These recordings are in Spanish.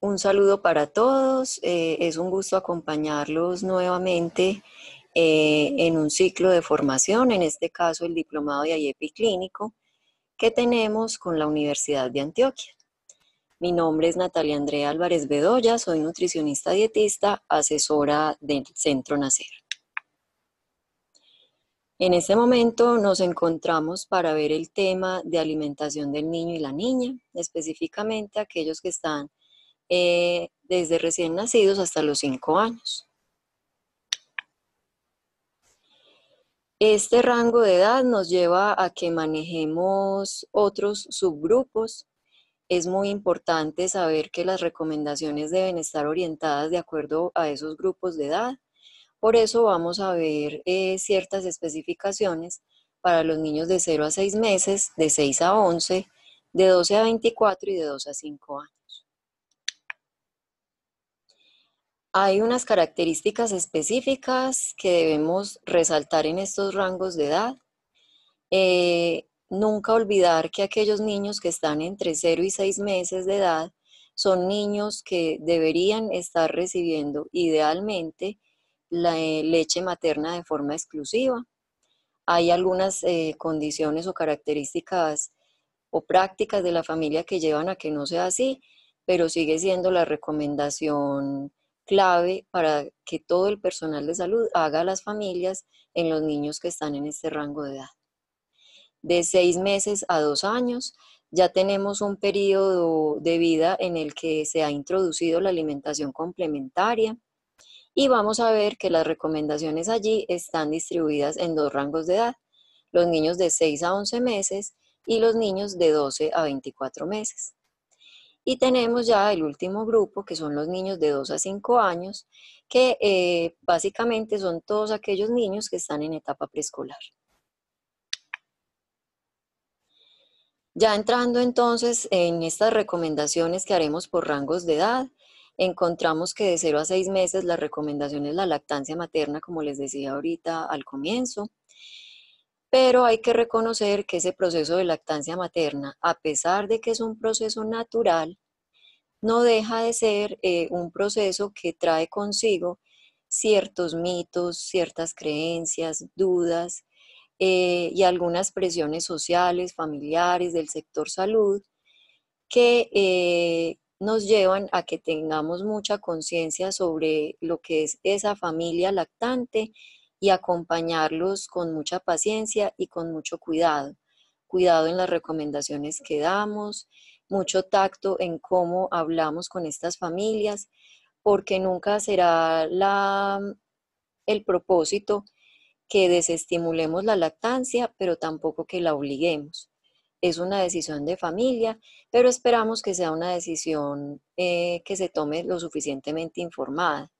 Un saludo para todos. Eh, es un gusto acompañarlos nuevamente eh, en un ciclo de formación, en este caso el diplomado de IEPI e clínico que tenemos con la Universidad de Antioquia. Mi nombre es Natalia Andrea Álvarez Bedoya, soy nutricionista dietista, asesora del Centro Nacer. En este momento nos encontramos para ver el tema de alimentación del niño y la niña, específicamente aquellos que están eh, desde recién nacidos hasta los 5 años. Este rango de edad nos lleva a que manejemos otros subgrupos. Es muy importante saber que las recomendaciones deben estar orientadas de acuerdo a esos grupos de edad. Por eso vamos a ver eh, ciertas especificaciones para los niños de 0 a 6 meses, de 6 a 11, de 12 a 24 y de 2 a 5 años. Hay unas características específicas que debemos resaltar en estos rangos de edad. Eh, nunca olvidar que aquellos niños que están entre 0 y 6 meses de edad son niños que deberían estar recibiendo idealmente la eh, leche materna de forma exclusiva. Hay algunas eh, condiciones o características o prácticas de la familia que llevan a que no sea así, pero sigue siendo la recomendación clave para que todo el personal de salud haga a las familias en los niños que están en este rango de edad. De seis meses a dos años ya tenemos un periodo de vida en el que se ha introducido la alimentación complementaria y vamos a ver que las recomendaciones allí están distribuidas en dos rangos de edad, los niños de 6 a 11 meses y los niños de 12 a 24 meses. Y tenemos ya el último grupo, que son los niños de 2 a 5 años, que eh, básicamente son todos aquellos niños que están en etapa preescolar. Ya entrando entonces en estas recomendaciones que haremos por rangos de edad, encontramos que de 0 a 6 meses la recomendación es la lactancia materna, como les decía ahorita al comienzo pero hay que reconocer que ese proceso de lactancia materna, a pesar de que es un proceso natural, no deja de ser eh, un proceso que trae consigo ciertos mitos, ciertas creencias, dudas eh, y algunas presiones sociales, familiares, del sector salud, que eh, nos llevan a que tengamos mucha conciencia sobre lo que es esa familia lactante y acompañarlos con mucha paciencia y con mucho cuidado. Cuidado en las recomendaciones que damos, mucho tacto en cómo hablamos con estas familias, porque nunca será la, el propósito que desestimulemos la lactancia, pero tampoco que la obliguemos. Es una decisión de familia, pero esperamos que sea una decisión eh, que se tome lo suficientemente informada.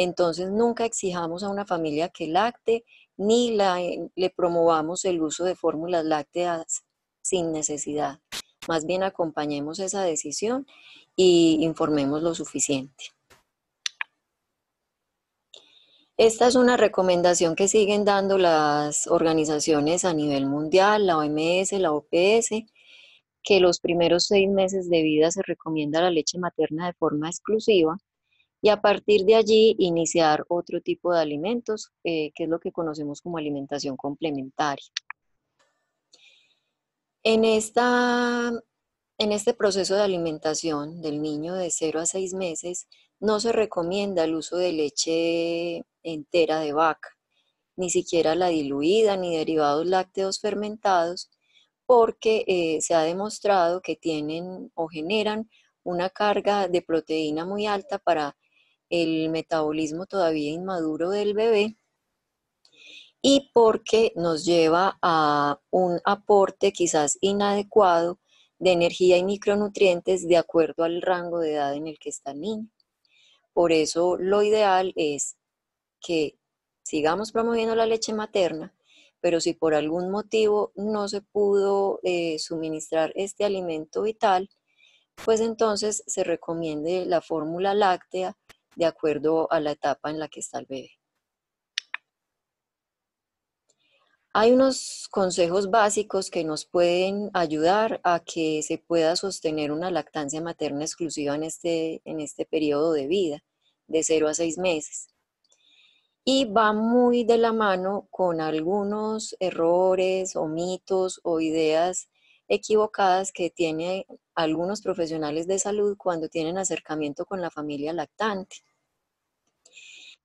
Entonces, nunca exijamos a una familia que lacte ni la, eh, le promovamos el uso de fórmulas lácteas sin necesidad. Más bien acompañemos esa decisión y informemos lo suficiente. Esta es una recomendación que siguen dando las organizaciones a nivel mundial, la OMS, la OPS, que los primeros seis meses de vida se recomienda la leche materna de forma exclusiva y a partir de allí iniciar otro tipo de alimentos, eh, que es lo que conocemos como alimentación complementaria. En, esta, en este proceso de alimentación del niño de 0 a 6 meses, no se recomienda el uso de leche entera de vaca, ni siquiera la diluida ni derivados lácteos fermentados, porque eh, se ha demostrado que tienen o generan una carga de proteína muy alta para el metabolismo todavía inmaduro del bebé y porque nos lleva a un aporte quizás inadecuado de energía y micronutrientes de acuerdo al rango de edad en el que está el niño. Por eso lo ideal es que sigamos promoviendo la leche materna, pero si por algún motivo no se pudo eh, suministrar este alimento vital, pues entonces se recomiende la fórmula láctea de acuerdo a la etapa en la que está el bebé. Hay unos consejos básicos que nos pueden ayudar a que se pueda sostener una lactancia materna exclusiva en este, este periodo de vida, de 0 a 6 meses. Y va muy de la mano con algunos errores o mitos o ideas equivocadas que tienen algunos profesionales de salud cuando tienen acercamiento con la familia lactante.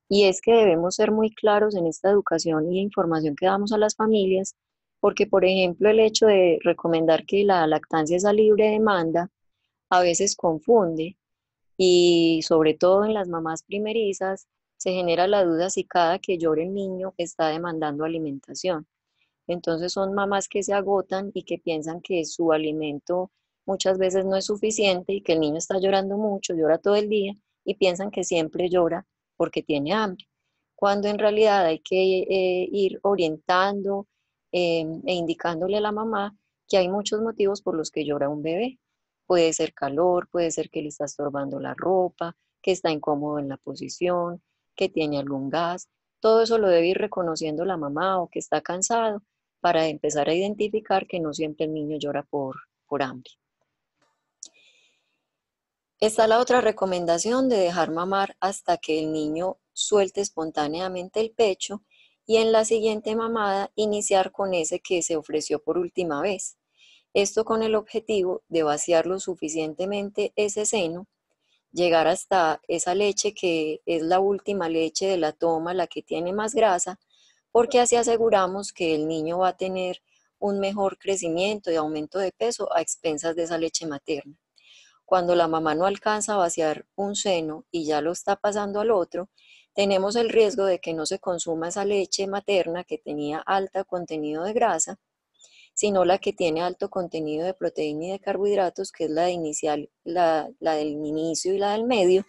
Y es que debemos ser muy claros en esta educación y información que damos a las familias, porque por ejemplo el hecho de recomendar que la lactancia es a libre demanda a veces confunde y sobre todo en las mamás primerizas se genera la duda si cada que llore el niño está demandando alimentación. Entonces son mamás que se agotan y que piensan que su alimento muchas veces no es suficiente y que el niño está llorando mucho, llora todo el día y piensan que siempre llora porque tiene hambre, cuando en realidad hay que eh, ir orientando em, e indicándole a la mamá que hay muchos motivos por los que llora un bebé. Puede ser calor, puede ser que le está estorbando la ropa, que está incómodo en la posición, que tiene algún gas. Todo eso lo debe ir reconociendo la mamá o que está cansado para empezar a identificar que no siempre el niño llora por, hambre. Está la otra recomendación de dejar mamar hasta que el niño suelte espontáneamente el pecho y en la siguiente mamada iniciar con ese que se ofreció por última vez. Esto con el objetivo de vaciarlo suficientemente ese seno, llegar hasta esa leche que es la última leche de la toma, la que tiene más grasa, porque así aseguramos que el niño va a tener un mejor crecimiento y aumento de peso a expensas de esa leche materna. Cuando la mamá no alcanza a vaciar un seno y ya lo está pasando al otro, tenemos el riesgo de que no se consuma esa leche materna que tenía alto contenido de grasa, sino la que tiene alto contenido de proteína y de carbohidratos, que es la, inicial, la, del inicio y la del medio.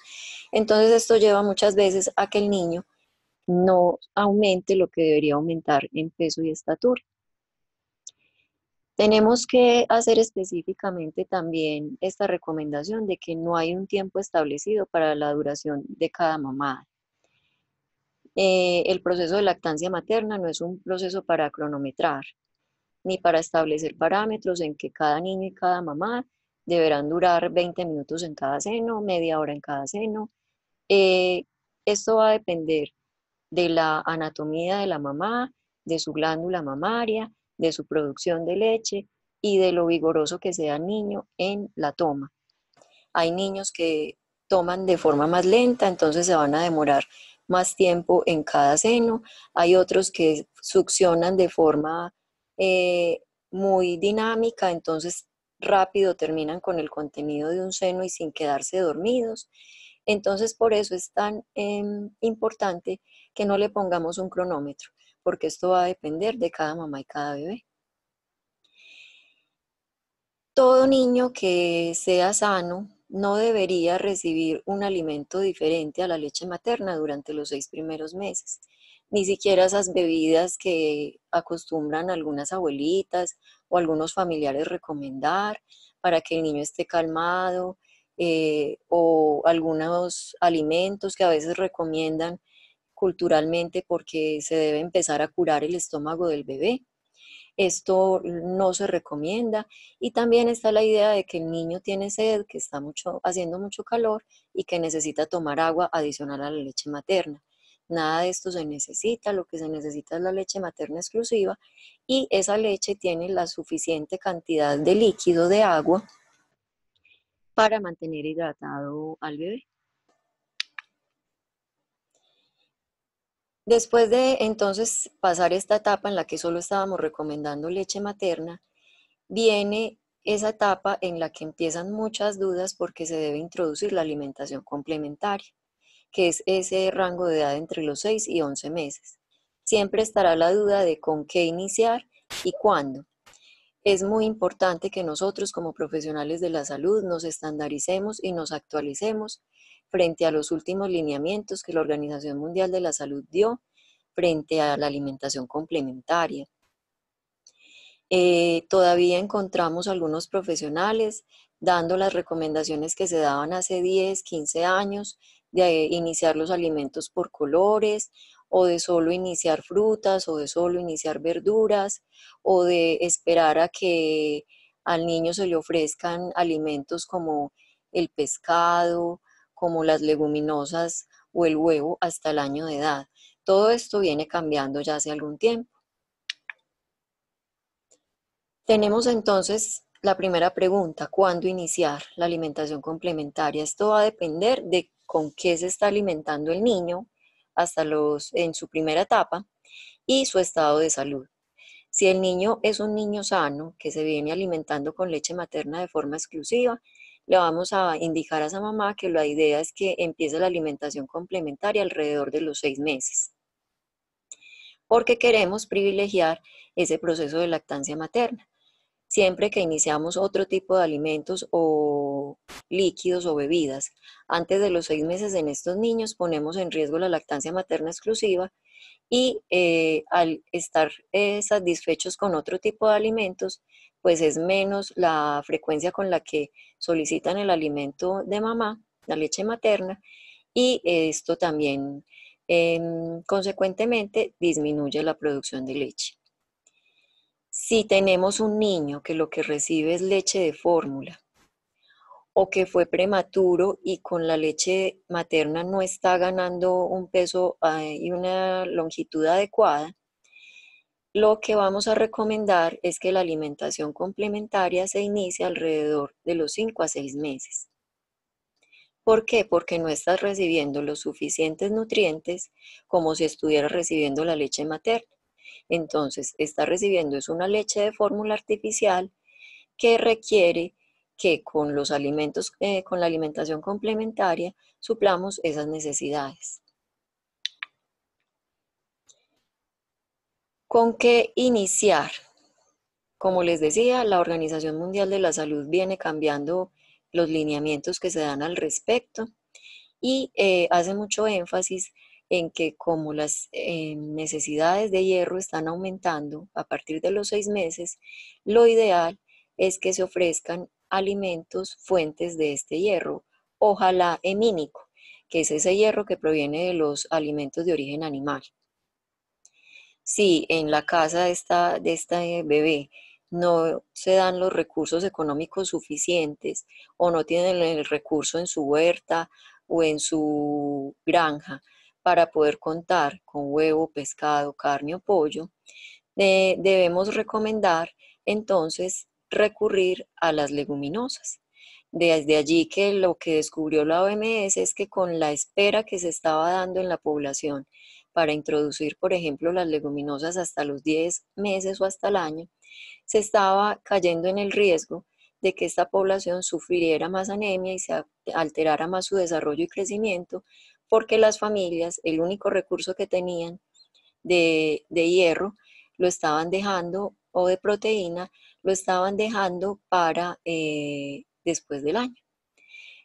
Entonces esto lleva muchas veces a que el niño no aumente lo que debería aumentar en peso y estatura. Tenemos que hacer específicamente también esta recomendación de que no hay un tiempo establecido para la duración de cada mamada. Eh, el proceso de lactancia materna no es un proceso para cronometrar, ni para establecer parámetros en que cada niño y cada mamá deberán durar 20 minutos en cada seno, media hora en cada seno. Eh, esto va a depender de la anatomía de la mamá, de su glándula mamaria, de su producción de leche y de lo vigoroso que sea el niño en la toma. Hay niños que toman de forma más lenta, entonces se van a demorar más tiempo en cada seno. Hay otros que succionan de forma eh, muy dinámica, entonces rápido terminan con el contenido de un seno y sin quedarse dormidos. Entonces, por eso es tan em, importante que no le pongamos un cronómetro, porque esto va a depender de cada mamá y cada bebé. Todo niño que sea sano no debería recibir un alimento diferente a la leche materna durante los seis primeros meses, ni siquiera esas bebidas que acostumbran algunas abuelitas o algunos familiares recomendar para que el niño esté calmado, eh, o algunos alimentos que a veces recomiendan culturalmente porque se debe empezar a curar el estómago del bebé. Esto no se recomienda y también está la idea de que el niño tiene sed, que está haciendo mucho calor y que necesita tomar agua adicional a la leche materna. Nada de esto se necesita, lo que se necesita es la leche materna exclusiva y esa leche tiene la suficiente cantidad de líquido de agua para mantener hidratado al bebé. Después de entonces pasar esta etapa en la que solo estábamos recomendando leche materna, viene esa etapa en la que empiezan muchas dudas porque se debe introducir la alimentación complementaria, que es ese rango de edad entre los 6 y 11 meses. Siempre estará la duda de con qué iniciar y cuándo es muy importante que nosotros como profesionales de la salud nos estandaricemos y nos actualicemos frente a los últimos lineamientos que la Organización Mundial de la Salud dio frente a la alimentación complementaria. Eh, todavía encontramos algunos profesionales dando las recomendaciones que se daban hace 10, 15 años de iniciar los alimentos por colores o de solo iniciar frutas o de solo iniciar verduras o de esperar a que al niño se le ofrezcan alimentos como el pescado, como las leguminosas o el huevo hasta el año de edad. Todo esto viene cambiando ya hace algún tiempo. Tenemos entonces la primera pregunta, ¿cuándo iniciar la alimentación complementaria? Esto va a depender de con qué se está alimentando el niño, hasta los, en su primera etapa y su estado de salud. Si el niño es un niño sano que se viene alimentando con leche materna de forma exclusiva, le vamos a indicar a esa mamá que la idea es que empiece la alimentación complementaria alrededor de los seis meses, porque queremos privilegiar ese proceso de lactancia materna siempre que iniciamos otro tipo de alimentos o líquidos o bebidas. Antes de los seis meses en estos niños ponemos en riesgo la lactancia materna exclusiva y eh, al estar eh, satisfechos con otro tipo de alimentos, pues es menos la frecuencia con la que solicitan el alimento de mamá, la leche materna, y esto también em, consecuentemente disminuye la producción de leche. Si tenemos un niño que lo que recibe es leche de fórmula o que fue prematuro y con la leche materna no está ganando un peso y una longitud adecuada, lo que vamos a recomendar es que la alimentación complementaria se inicie alrededor de los 5 a 6 meses. ¿Por qué? Porque no estás recibiendo los suficientes nutrientes como si estuvieras recibiendo la leche materna. Entonces, está recibiendo es una leche de fórmula artificial que requiere que con los alimentos, eh, con la alimentación complementaria, suplamos esas necesidades. ¿Con qué iniciar? Como les decía, la Organización Mundial de la Salud viene cambiando los lineamientos que se dan al respecto y eh, hace mucho énfasis en que como las eh, necesidades de hierro están aumentando a partir de los seis meses, lo ideal es que se ofrezcan alimentos fuentes de este hierro, ojalá hemínico, que es ese hierro que proviene de los alimentos de origen animal. Si en la casa de este bebé no se dan los recursos económicos suficientes o no tienen el recurso en su huerta o en su granja para poder contar con huevo, pescado, carne o pollo, eh, debemos recomendar entonces recurrir a las leguminosas. Desde allí que lo que descubrió la OMS es que con la espera que se estaba dando en la población para introducir, por ejemplo, las leguminosas hasta los 10 meses o hasta el año, se estaba cayendo en el riesgo de que esta población sufriera más anemia y se alterara más su desarrollo y crecimiento, porque las familias, el único recurso que tenían de, hierro, lo estaban dejando, o de proteína, lo estaban dejando para eh, después del año.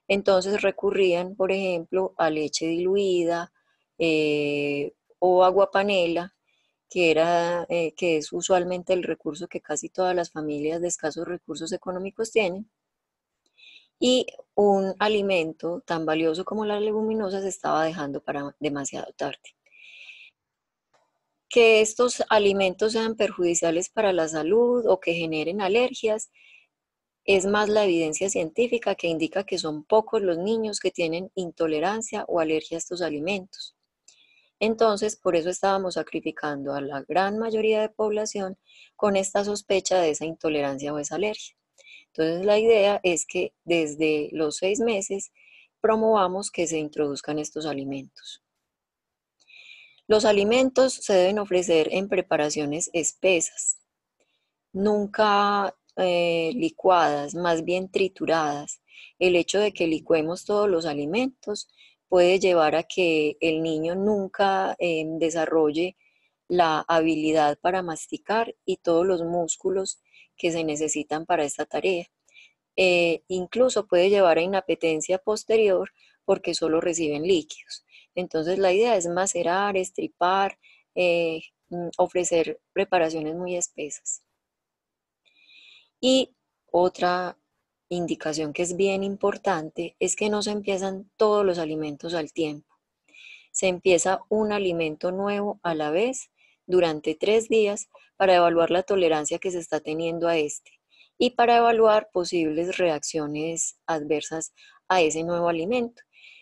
Entonces recurrían, por ejemplo, a leche diluida eh, o agua panela, que, era, eh, que es usualmente el recurso que casi todas las familias de escasos recursos económicos tienen y un alimento tan valioso como las leguminosas estaba dejando para demasiado tarde. Que estos alimentos sean perjudiciales para la salud o que generen alergias, es más la evidencia científica que indica que son pocos los niños que tienen intolerancia o alergia a estos alimentos. Entonces, por eso estábamos sacrificando a la gran mayoría de población con esta sospecha de esa intolerancia o esa alergia. Entonces la idea es que desde los seis meses promovamos que se introduzcan estos alimentos. Los alimentos se deben ofrecer en preparaciones espesas, nunca eh, licuadas, más bien trituradas. El hecho de que licuemos todos los alimentos puede llevar a que el niño nunca eh, desarrolle la habilidad para masticar y todos los músculos que se necesitan para esta tarea. Eh, incluso puede llevar a inapetencia posterior porque solo reciben líquidos. Entonces la idea es macerar, estripar, eh, mm, ofrecer preparaciones muy espesas. Y otra indicación que es bien importante es que no se empiezan todos los alimentos al tiempo. Se empieza un alimento nuevo a la vez durante tres días para evaluar la tolerancia que se está teniendo a este y para evaluar posibles reacciones adversas a ese nuevo alimento.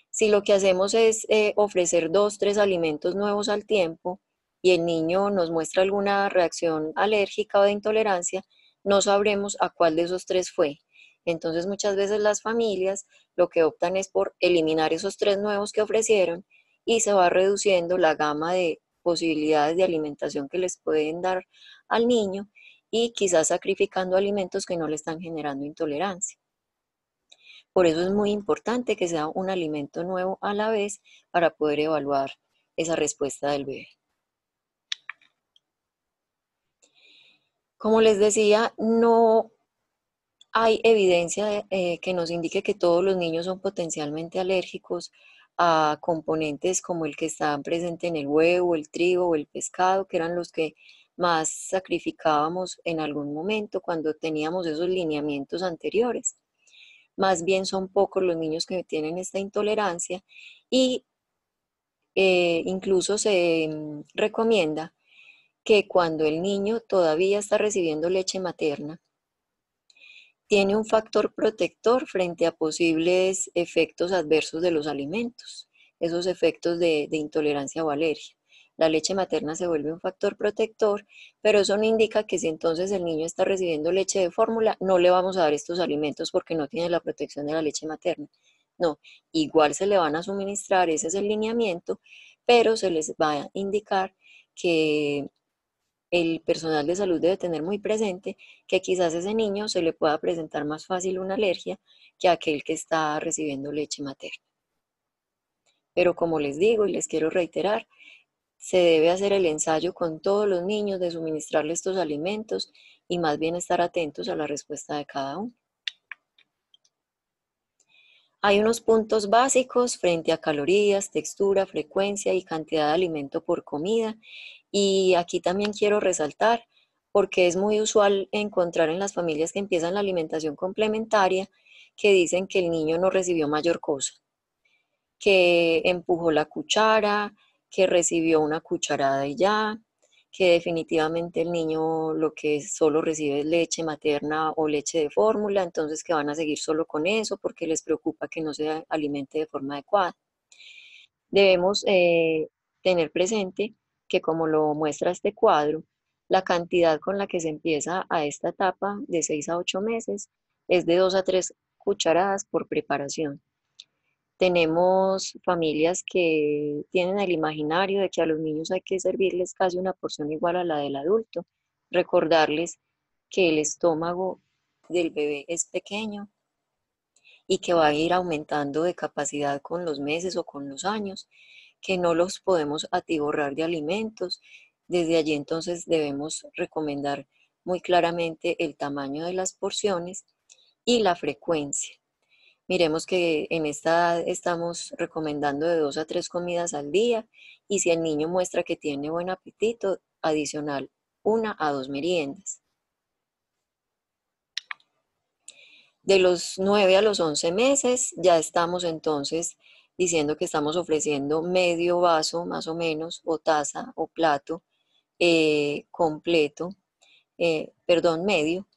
Si lo que hacemos es eh, ofrecer dos, tres alimentos nuevos al tiempo y el niño nos muestra alguna reacción alérgica o de intolerancia, no sabremos a cuál de esos tres fue. Entonces muchas veces las familias lo que optan es por eliminar esos tres nuevos que ofrecieron y se va reduciendo la gama de posibilidades de alimentación que les pueden dar al niño y quizás sacrificando alimentos que no le están generando intolerancia. Por eso es muy importante que sea un alimento nuevo a la vez para poder evaluar esa respuesta del bebé. Como les decía, no hay evidencia eh, que nos indique que todos los niños son potencialmente alérgicos a componentes como el que estaban presente en el huevo, el trigo o el pescado, que eran los que más sacrificábamos en algún momento cuando teníamos esos lineamientos anteriores. Más bien son pocos los niños que tienen esta intolerancia y eh, incluso se mm, recomienda que cuando el niño todavía está recibiendo leche materna, tiene un factor protector frente a posibles efectos adversos de los alimentos, esos efectos de, intolerancia o alergia. La leche materna se vuelve un factor protector, pero eso no indica que si entonces el niño está recibiendo leche de fórmula, no le vamos a dar estos alimentos porque no tiene la protección de la leche materna. No, igual se le van a suministrar, ese es el lineamiento, pero se les va a indicar que el personal de salud debe tener muy presente que quizás ese niño se le pueda presentar más fácil una alergia que aquel que está recibiendo leche materna. Pero como les digo y les quiero reiterar, se debe hacer el ensayo con todos los niños de suministrarles estos alimentos y más bien estar atentos a la respuesta de cada uno. Hay unos puntos básicos frente a calorías, textura, frecuencia y cantidad de alimento por comida y aquí también quiero resaltar, porque es muy usual encontrar en las familias que empiezan la alimentación complementaria que dicen que el niño no recibió mayor cosa, que empujó la cuchara, que recibió una cucharada y ya, que definitivamente el niño lo que solo recibe es leche materna o leche de fórmula, entonces que van a seguir solo con eso porque les preocupa que no se alimente de forma adecuada. Debemos eh, tener presente que como lo muestra este cuadro, la cantidad con la que se empieza a esta etapa de 6 a 8 meses es de 2 a 3 cucharadas por preparación. Tenemos familias que tienen el imaginario de que a los niños hay que servirles casi una porción igual a la del adulto, recordarles que el estómago del bebé es pequeño y que va a ir aumentando de capacidad con los meses o con los años que no los podemos atiborrar de alimentos. Desde allí entonces debemos recomendar muy claramente el tamaño de las porciones y la frecuencia. Miremos que en esta edad estamos recomendando de dos a tres comidas al día y si el niño muestra que tiene buen apetito, adicional una a dos meriendas. De los 9 a los 11 meses ya estamos entonces diciendo que estamos ofreciendo medio vaso más o menos o taza o plato eh, completo, eh, perdón, medio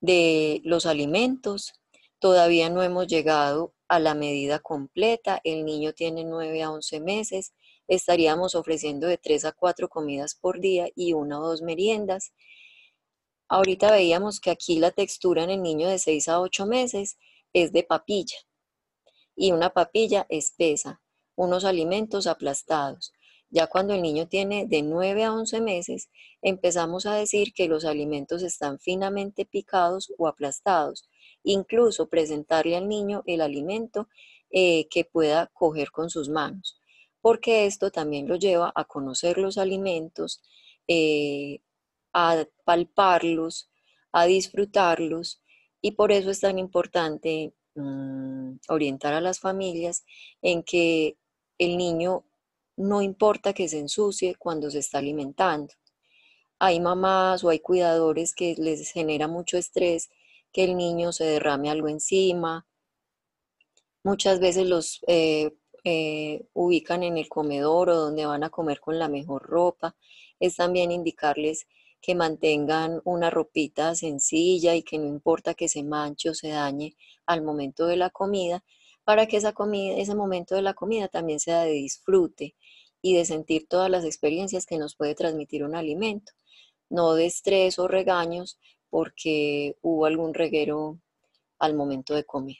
de los alimentos. Todavía no hemos llegado a la medida completa. El niño tiene 9 a 11 meses. Estaríamos ofreciendo de 3 a 4 comidas por día y una o dos meriendas. Ahorita veíamos que aquí la textura en el niño de 6 a 8 meses es de papilla y una papilla espesa, unos alimentos aplastados. Ya cuando el niño tiene de 9 a 11 meses, empezamos a decir que los alimentos están finamente picados o aplastados, incluso presentarle al niño el alimento eh, que pueda coger con sus manos, porque esto también lo lleva a conocer los alimentos, eh, a palparlos, a disfrutarlos, y por eso es tan importante Mm, orientar a las familias en que el niño no importa que se ensucie cuando se está alimentando. Hay mamás o hay cuidadores que les genera mucho estrés que el niño se derrame algo encima. Muchas veces los eh, eh, ubican en el comedor o donde van a comer con la mejor ropa. Es también indicarles que mantengan una ropita sencilla y que no importa que se manche o se dañe al momento de la comida, para que esa comida, ese momento de la comida también sea de disfrute y de sentir todas las experiencias que nos puede transmitir un alimento, no de estrés o regaños porque hubo algún reguero al momento de comer.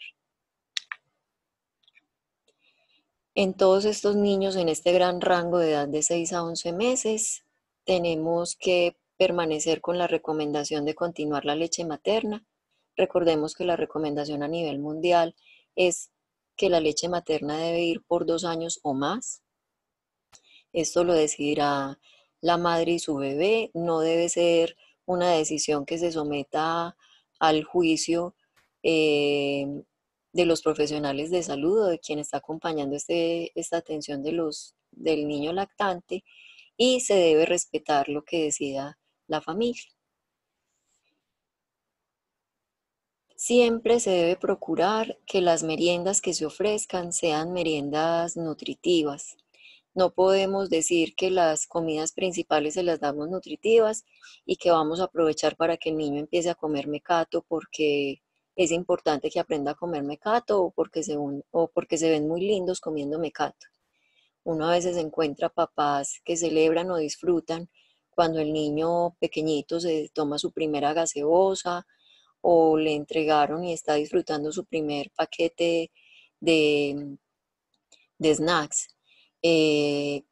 En todos estos niños en este gran rango de edad de 6 a 11 meses, tenemos que permanecer con la recomendación de continuar la leche materna. Recordemos que la recomendación a nivel mundial es que la leche materna debe ir por dos años o más. Esto lo decidirá la madre y su bebé. No debe ser una decisión que se someta al juicio eh, de los profesionales de salud o de quien está acompañando este, esta atención de los, del niño lactante y se debe respetar lo que decida la familia. Siempre se debe procurar que las meriendas que se ofrezcan sean meriendas nutritivas. No podemos decir que las comidas principales se las damos nutritivas y que vamos a aprovechar para que el niño empiece a comer mecato porque es importante que aprenda a comer mecato o porque se, o porque se ven muy lindos comiendo mecato. Uno a veces encuentra papás que celebran o disfrutan cuando el niño pequeñito se toma su primera gaseosa o le entregaron y está disfrutando su primer paquete de, snacks. Eh,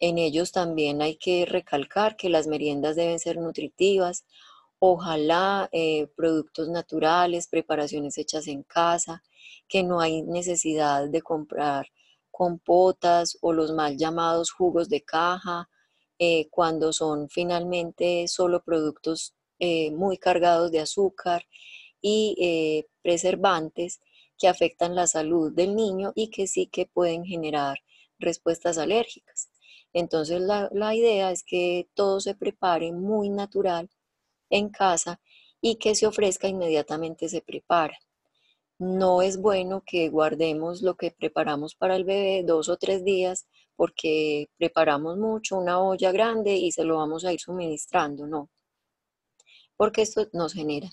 en ellos también hay que recalcar que las meriendas deben ser nutritivas, ojalá eh, productos naturales, preparaciones hechas en casa, que no hay necesidad de comprar compotas o los mal llamados jugos de caja eh, cuando son finalmente solo productos eh, muy cargados de azúcar y eh, preservantes que afectan la salud del niño y que sí que pueden generar respuestas alérgicas. Entonces la, la idea es que todo se prepare muy natural en casa y que se ofrezca inmediatamente se prepara. No es bueno que guardemos lo que preparamos para el bebé dos o tres días porque preparamos mucho, una olla grande y se lo vamos a ir suministrando, no. Porque esto nos genera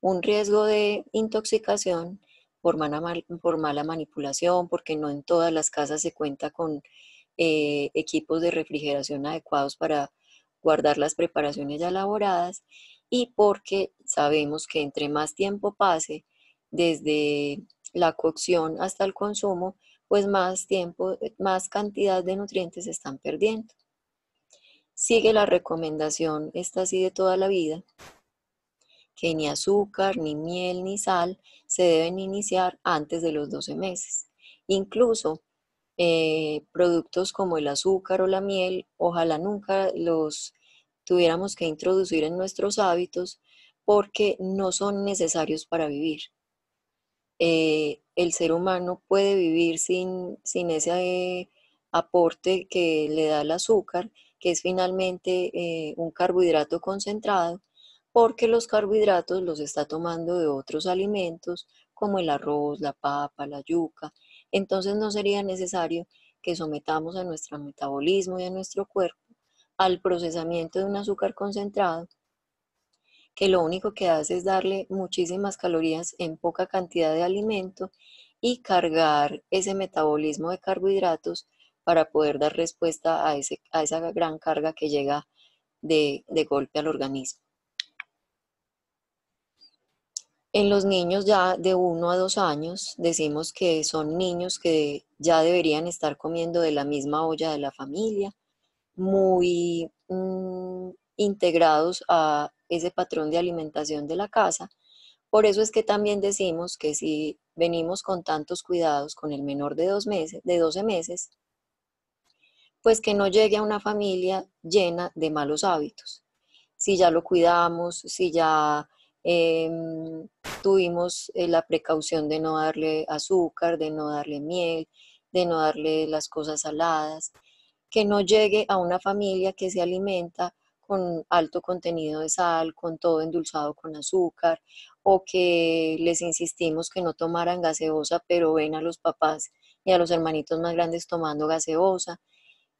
un riesgo de intoxicación por mala, manipulación, porque no en todas las casas se cuenta con eh, equipos de refrigeración adecuados para guardar las preparaciones ya elaboradas y porque sabemos que entre más tiempo pase desde la cocción hasta el consumo, pues más tiempo, eh, más cantidad de nutrientes se están perdiendo. Sigue la recomendación, esta así de toda la vida, que ni azúcar, ni miel, ni sal se deben iniciar antes de los 12 meses. Incluso eh, productos como el azúcar o la miel, ojalá nunca los tuviéramos que introducir en nuestros hábitos porque no son necesarios para vivir. Eh, el ser humano puede vivir sin, sin ese aporte que le da el azúcar, que es finalmente eh, un carbohidrato concentrado, porque los carbohidratos los está tomando de otros alimentos como el arroz, la papa, la yuca. Entonces no sería necesario que sometamos a nuestro metabolismo y a nuestro cuerpo al procesamiento de un azúcar concentrado que lo único que hace es darle muchísimas calorías en poca cantidad de alimento y cargar ese metabolismo de carbohidratos para poder dar respuesta a, ese, a esa gran carga que llega de, golpe al organismo. En los niños ya de uno a dos años decimos que son niños que ya deberían estar comiendo de la misma olla de la familia, muy mm, integrados a ese patrón de alimentación de la casa. Por eso es que también decimos que si venimos con tantos cuidados con el menor de, dos meses, de 12 meses, pues que no llegue a una familia llena de malos hábitos. Si ya lo cuidamos, si ya em, tuvimos eh, la precaución de no darle azúcar, de no darle miel, de no darle las cosas saladas, que no llegue a una familia que se alimenta con alto contenido de sal, con todo endulzado con azúcar, o que les insistimos que no tomaran gaseosa, pero ven a los papás y a los hermanitos más grandes tomando gaseosa,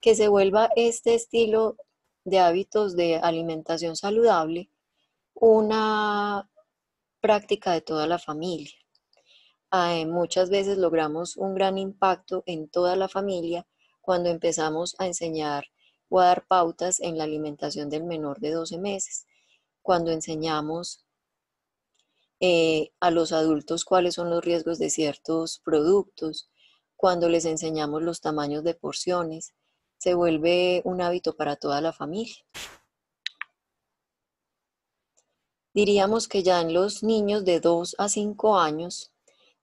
que se vuelva este estilo de hábitos de alimentación saludable una práctica de toda la familia. Eh, muchas veces logramos un gran impacto en toda la familia cuando empezamos a enseñar o dar pautas en la alimentación del menor de 12 meses. Cuando enseñamos eh, a los adultos cuáles son los riesgos de ciertos productos, cuando les enseñamos los tamaños de porciones, se vuelve un hábito para toda la familia. Diríamos que ya en los niños de 2 a 5 años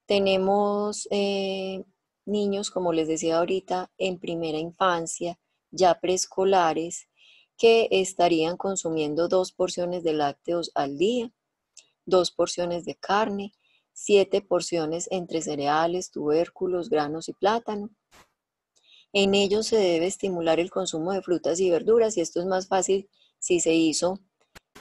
tenemos eh, niños, como les decía ahorita, en primera infancia, ya preescolares que estarían consumiendo dos porciones de lácteos al día, dos porciones de carne, siete porciones entre cereales, tubérculos, granos y plátano. En ellos se debe estimular el consumo de frutas y verduras y esto es más fácil si se hizo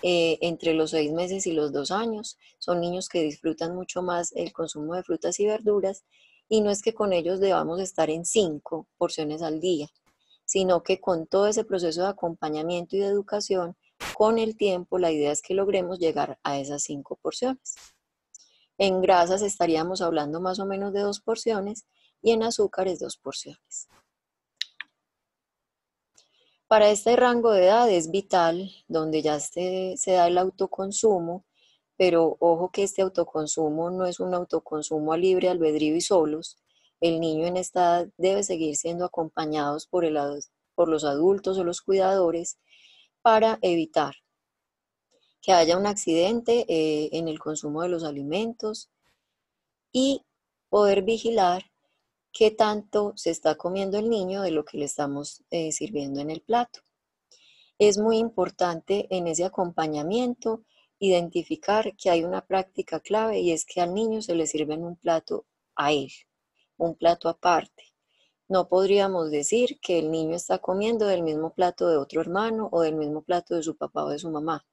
eh, entre los seis meses y los dos años. Son niños que disfrutan mucho más el consumo de frutas y verduras y no es que con ellos debamos estar en cinco porciones al día, sino que con todo ese proceso de acompañamiento y de educación, con el tiempo la idea es que logremos llegar a esas cinco porciones. En grasas estaríamos hablando más o menos de dos porciones y en azúcares dos porciones. Para este rango de edad es vital, donde ya se, da el autoconsumo, pero ojo que este autoconsumo no es un autoconsumo a libre albedrío y solos, el niño en esta debe seguir siendo acompañados por, por los adultos o los cuidadores para evitar que haya un accidente eh, en el consumo de los alimentos y poder vigilar qué tanto se está comiendo el niño de lo que le estamos eh, sirviendo en el plato. Es muy importante en ese acompañamiento identificar que hay una práctica clave y es que al niño se le sirve en un plato a él un plato aparte. No podríamos decir que el niño está comiendo del mismo plato de otro hermano o del mismo plato de su papá o de su mamá.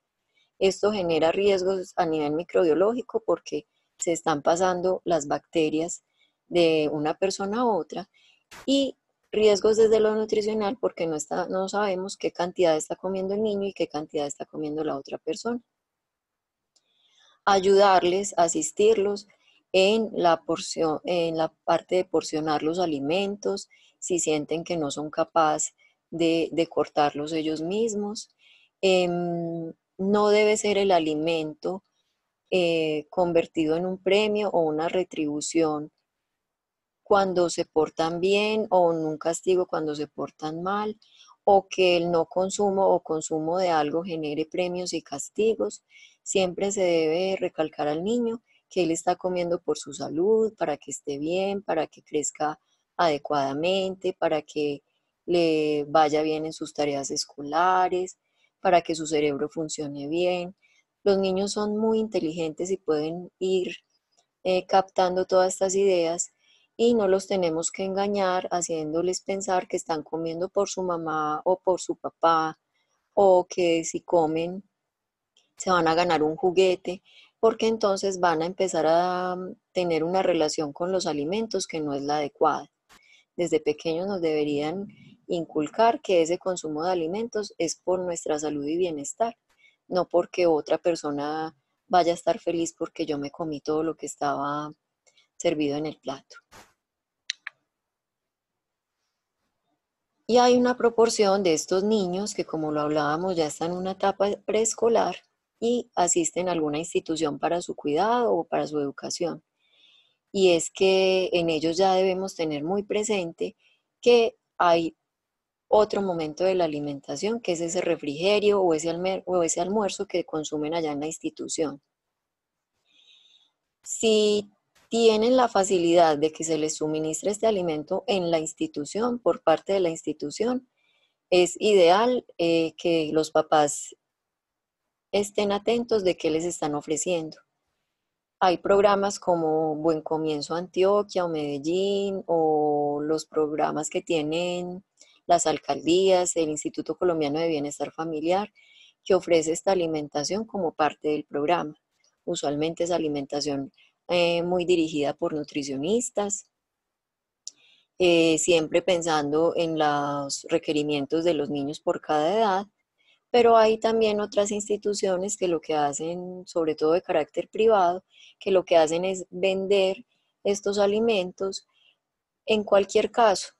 Esto genera riesgos a nivel microbiológico porque se están pasando las bacterias de una persona a otra y riesgos desde lo nutricional porque no, está, no sabemos qué cantidad está comiendo el niño y qué cantidad está comiendo la otra persona. Ayudarles, asistirlos en la, porción, en la parte de porcionar los alimentos, si sienten que no son capaces de, cortarlos ellos mismos. Em, no debe ser el alimento eh, convertido en un premio o una retribución cuando se portan bien o en un castigo cuando se portan mal o que el no consumo o consumo de algo genere premios y castigos. Siempre se debe recalcar al niño que él está comiendo por su salud, para que esté bien, para que crezca adecuadamente, para que le vaya bien en sus tareas escolares, para que su cerebro funcione bien. Los niños son muy inteligentes y pueden ir eh, captando todas estas ideas y no los tenemos que engañar haciéndoles pensar que están comiendo por su mamá o por su papá o que si comen se van a ganar un juguete porque entonces van a empezar a mm, tener una relación con los alimentos que no es la adecuada. Desde pequeños nos deberían inculcar que ese consumo de alimentos es por nuestra salud y bienestar, no porque otra persona vaya a estar feliz porque yo me comí todo lo que estaba servido en el plato. Y hay una proporción de estos niños que, como lo hablábamos, ya están en una etapa preescolar, y asisten a alguna institución para su cuidado o para su educación. Y es que en ellos ya debemos tener muy presente que hay otro momento de la alimentación, que es ese refrigerio o ese, almuerzo que consumen allá en la institución. Si tienen la facilidad de que se les suministre este alimento en la institución, por parte de la institución, es ideal eh, que los papás estén atentos de qué les están ofreciendo. Hay programas como Buen Comienzo Antioquia o Medellín o los programas que tienen las alcaldías, el Instituto Colombiano de Bienestar Familiar, que ofrece esta alimentación como parte del programa. Usualmente es alimentación eh, muy dirigida por nutricionistas, eh, siempre pensando en los requerimientos de los niños por cada edad pero hay también otras instituciones que lo que hacen, sobre todo de carácter privado, que lo que hacen es vender estos alimentos. En cualquier caso,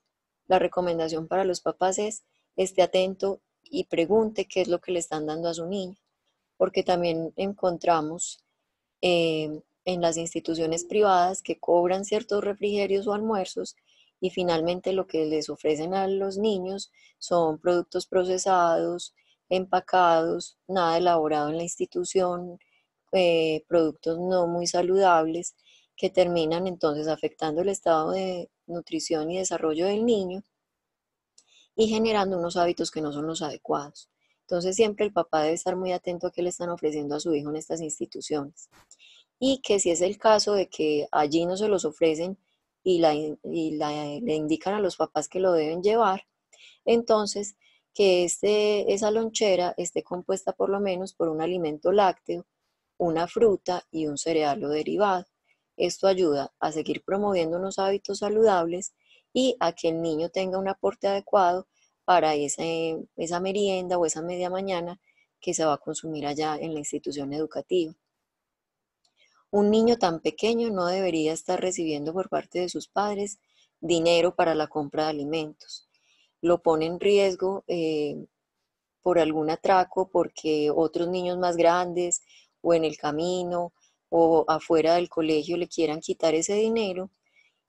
la recomendación para los papás es esté atento y pregunte qué es lo que le están dando a su niño, porque también encontramos eh, en las instituciones privadas que cobran ciertos refrigerios o almuerzos y finalmente lo que les ofrecen a los niños son productos procesados, empacados, nada elaborado en la institución, eh, productos no muy saludables que terminan entonces afectando el estado de nutrición y desarrollo del niño y generando unos hábitos que no son los adecuados. Entonces siempre el papá debe estar muy atento a qué le están ofreciendo a su hijo en estas instituciones. Y que si es el caso de que allí no se los ofrecen y, le indican a los papás que lo deben llevar, entonces que este, esa lonchera esté compuesta por lo menos por un alimento lácteo, una fruta y un cereal o derivado. Esto ayuda a seguir promoviendo unos hábitos saludables y a que el niño tenga un aporte adecuado para esa merienda o esa media mañana que se va a consumir allá en la institución educativa. Un niño tan pequeño no debería estar recibiendo por parte de sus padres dinero para la compra de alimentos lo pone en riesgo eh, por algún atraco, porque otros niños más grandes o en el camino o afuera del colegio le quieran quitar ese dinero.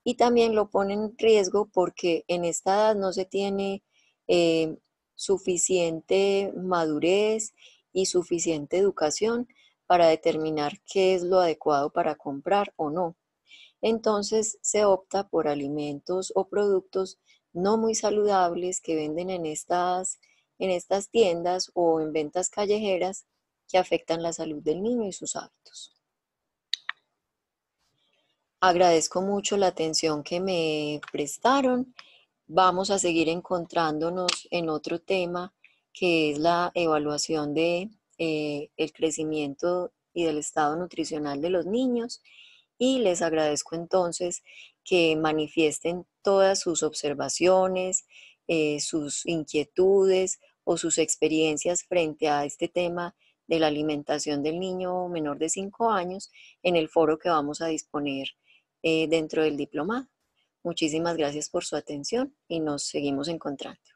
Y también lo pone en riesgo porque en esta edad no se tiene eh, suficiente madurez y suficiente educación para determinar qué es lo adecuado para comprar o no. Entonces se opta por alimentos o productos no muy saludables que venden en estas, en estas tiendas o en ventas callejeras que afectan la salud del niño y sus hábitos. Agradezco mucho la atención que me prestaron. Vamos a seguir encontrándonos en otro tema que es la evaluación de eh, el crecimiento y del estado nutricional de los niños y les agradezco entonces que manifiesten todas sus observaciones, eh, sus inquietudes o sus experiencias frente a este tema de la alimentación del niño menor de 5 años en el foro que vamos a disponer eh, dentro del diplomado. Muchísimas gracias por su atención y nos seguimos encontrando.